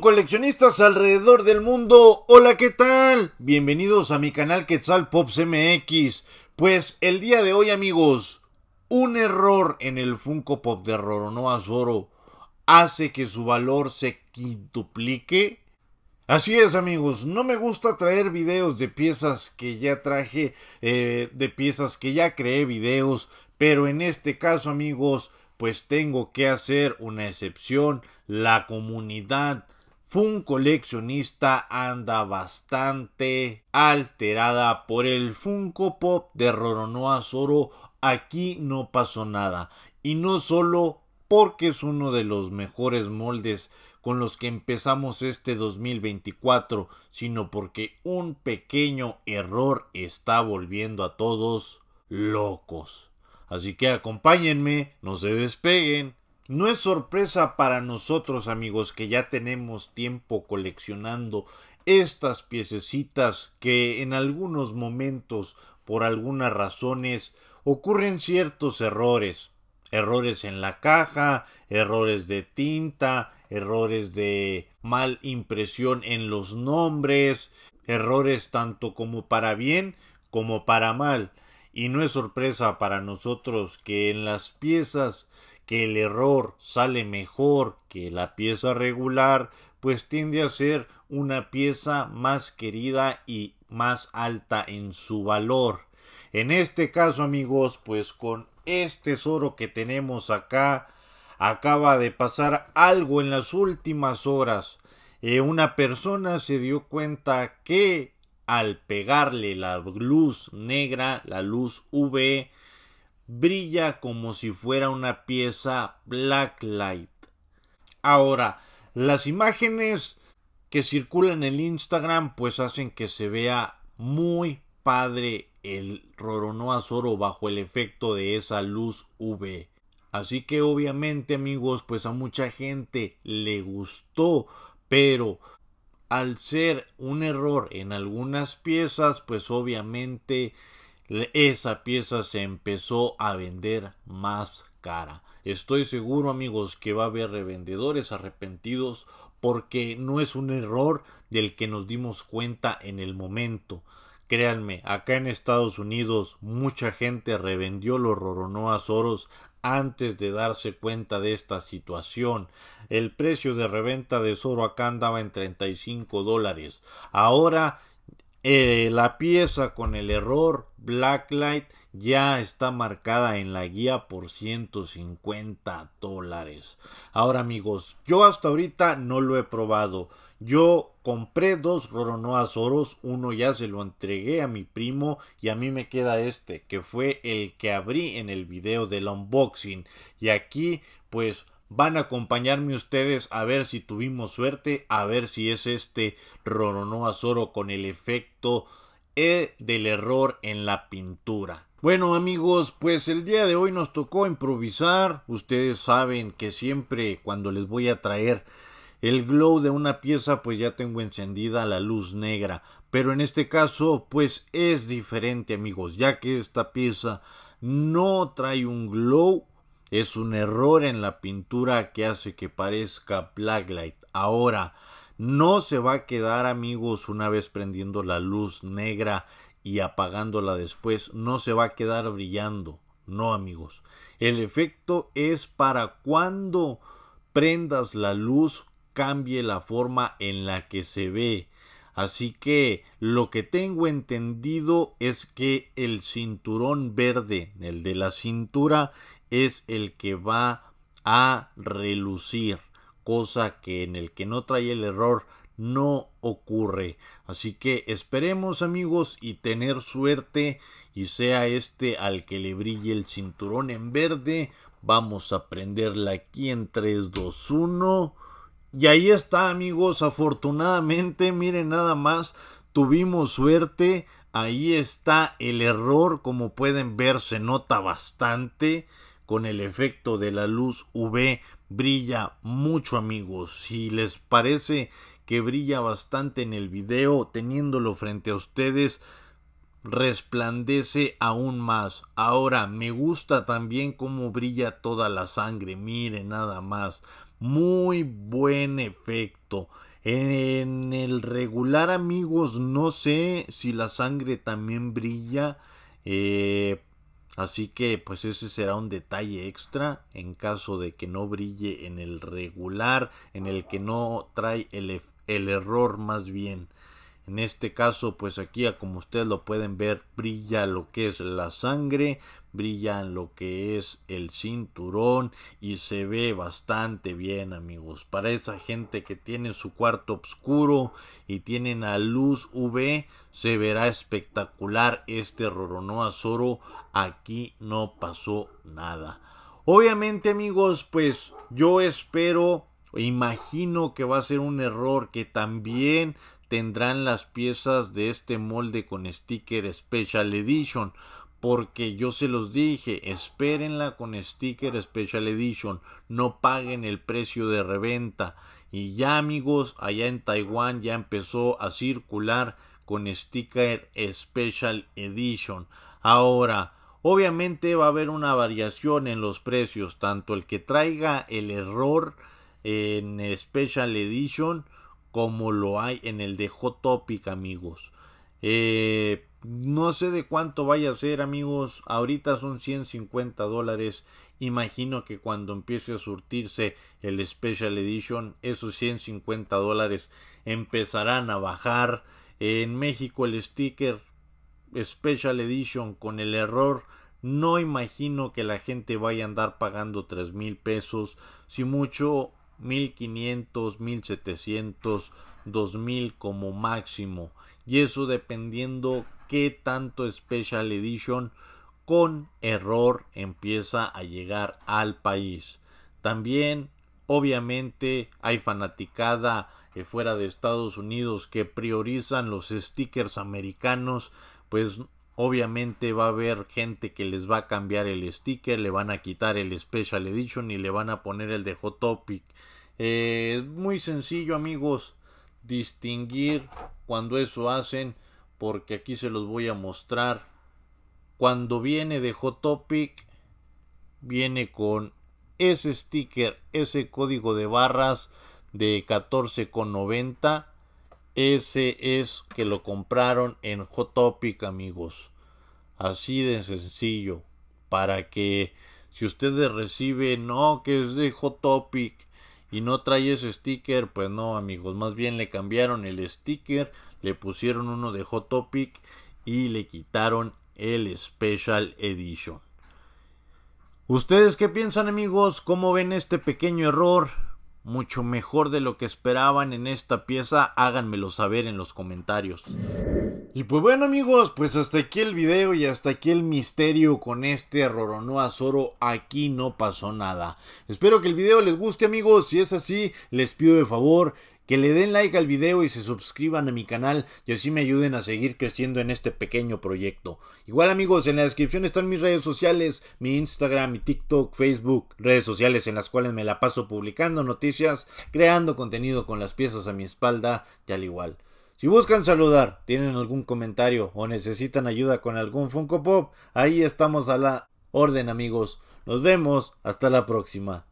coleccionistas alrededor del mundo, hola, ¿qué tal? Bienvenidos a mi canal Quetzal Pops MX. Pues el día de hoy, amigos, un error en el Funko Pop de Roronoa Zoro hace que su valor se quintuplique. Así es amigos, no me gusta traer videos de piezas que ya traje, eh, de piezas que ya creé videos, pero en este caso amigos, pues tengo que hacer una excepción. La comunidad Fun Coleccionista anda bastante alterada por el Funko Pop de Roronoa Zoro. Aquí no pasó nada. Y no solo porque es uno de los mejores moldes con los que empezamos este 2024, sino porque un pequeño error está volviendo a todos locos. Así que acompáñenme, no se despeguen. No es sorpresa para nosotros amigos que ya tenemos tiempo coleccionando estas piececitas que en algunos momentos por algunas razones ocurren ciertos errores. Errores en la caja, errores de tinta, errores de mal impresión en los nombres, errores tanto como para bien como para mal. Y no es sorpresa para nosotros que en las piezas que el error sale mejor que la pieza regular, pues tiende a ser una pieza más querida y más alta en su valor. En este caso, amigos, pues con este tesoro que tenemos acá, acaba de pasar algo en las últimas horas. Eh, una persona se dio cuenta que al pegarle la luz negra, la luz V, brilla como si fuera una pieza blacklight. Ahora, las imágenes que circulan en el Instagram pues hacen que se vea muy padre el Roronoa Zoro bajo el efecto de esa luz V. Así que obviamente amigos pues a mucha gente le gustó, pero al ser un error en algunas piezas, pues obviamente esa pieza se empezó a vender más cara. Estoy seguro amigos que va a haber revendedores arrepentidos porque no es un error del que nos dimos cuenta en el momento. Créanme, acá en Estados Unidos mucha gente revendió los Roronoa Soros antes de darse cuenta de esta situación. El precio de reventa de Zoro acá andaba en 35 dólares. Ahora eh, la pieza con el error Blacklight ya está marcada en la guía por 150 dólares. Ahora amigos, yo hasta ahorita no lo he probado. Yo compré dos Roronoas Oros, uno ya se lo entregué a mi primo y a mí me queda este, que fue el que abrí en el video del unboxing. Y aquí, pues, van a acompañarme ustedes a ver si tuvimos suerte, a ver si es este roronoas oro con el efecto e del error en la pintura. Bueno amigos, pues el día de hoy nos tocó improvisar. Ustedes saben que siempre cuando les voy a traer el glow de una pieza pues ya tengo encendida la luz negra, pero en este caso pues es diferente amigos, ya que esta pieza no trae un glow, es un error en la pintura que hace que parezca blacklight. Ahora, no se va a quedar amigos una vez prendiendo la luz negra y apagándola después, no se va a quedar brillando, no amigos. El efecto es para cuando prendas la luz cambie la forma en la que se ve. Así que lo que tengo entendido es que el cinturón verde, el de la cintura, es el que va a relucir, cosa que en el que no trae el error no ocurre. Así que esperemos amigos y tener suerte y sea este al que le brille el cinturón en verde. Vamos a prenderla aquí en 3, 2, 1. Y ahí está, amigos. Afortunadamente, miren nada más, tuvimos suerte. Ahí está el error, como pueden ver, se nota bastante con el efecto de la luz UV brilla mucho amigos si les parece que brilla bastante en el video teniéndolo frente a ustedes resplandece aún más ahora me gusta también cómo brilla toda la sangre miren nada más muy buen efecto. En el regular amigos no sé si la sangre también brilla. Eh, así que pues ese será un detalle extra en caso de que no brille en el regular, en el que no trae el error más bien. En este caso, pues aquí, como ustedes lo pueden ver, brilla lo que es la sangre, brilla lo que es el cinturón y se ve bastante bien, amigos. Para esa gente que tiene su cuarto oscuro y tienen a luz UV, se verá espectacular este Roronoa Zoro. Aquí no pasó nada. Obviamente, amigos, pues yo espero imagino que va a ser un error que también tendrán las piezas de este molde con sticker Special Edition. Porque yo se los dije, espérenla con sticker Special Edition, no paguen el precio de reventa. Y ya amigos, allá en Taiwán ya empezó a circular con sticker Special Edition. Ahora, obviamente va a haber una variación en los precios, tanto el que traiga el error en Special Edition como lo hay en el de Hot Topic, amigos. Eh, no sé de cuánto vaya a ser, amigos. Ahorita son 150 dólares. Imagino que cuando empiece a surtirse el Special Edition, esos 150 dólares empezarán a bajar. En México el sticker Special Edition con el error. No imagino que la gente vaya a andar pagando 3 mil pesos. Si mucho 1500, 1700, 2000 como máximo. Y eso dependiendo qué tanto Special Edition con error empieza a llegar al país. También, obviamente, hay fanaticada eh, fuera de Estados Unidos que priorizan los stickers americanos. Pues Obviamente va a haber gente que les va a cambiar el sticker, le van a quitar el Special Edition y le van a poner el de Hot Topic. Eh, es muy sencillo amigos distinguir cuando eso hacen porque aquí se los voy a mostrar. Cuando viene de Hot Topic viene con ese sticker, ese código de barras de 14,90 ese es que lo compraron en Hot Topic, amigos. Así de sencillo. Para que si ustedes reciben, no, que es de Hot Topic y no trae ese sticker, pues no, amigos. Más bien le cambiaron el sticker, le pusieron uno de Hot Topic y le quitaron el Special Edition. ¿Ustedes qué piensan, amigos? ¿Cómo ven este pequeño error? mucho mejor de lo que esperaban en esta pieza, háganmelo saber en los comentarios. Y pues bueno amigos, pues hasta aquí el video y hasta aquí el misterio con este Roronoa Zoro, aquí no pasó nada. Espero que el video les guste amigos, si es así les pido de favor que le den like al video y se suscriban a mi canal y así me ayuden a seguir creciendo en este pequeño proyecto. Igual amigos, en la descripción están mis redes sociales, mi Instagram, mi TikTok, Facebook, redes sociales en las cuales me la paso publicando noticias, creando contenido con las piezas a mi espalda y al igual. Si buscan saludar, tienen algún comentario o necesitan ayuda con algún Funko Pop, ahí estamos a la orden amigos. Nos vemos, hasta la próxima.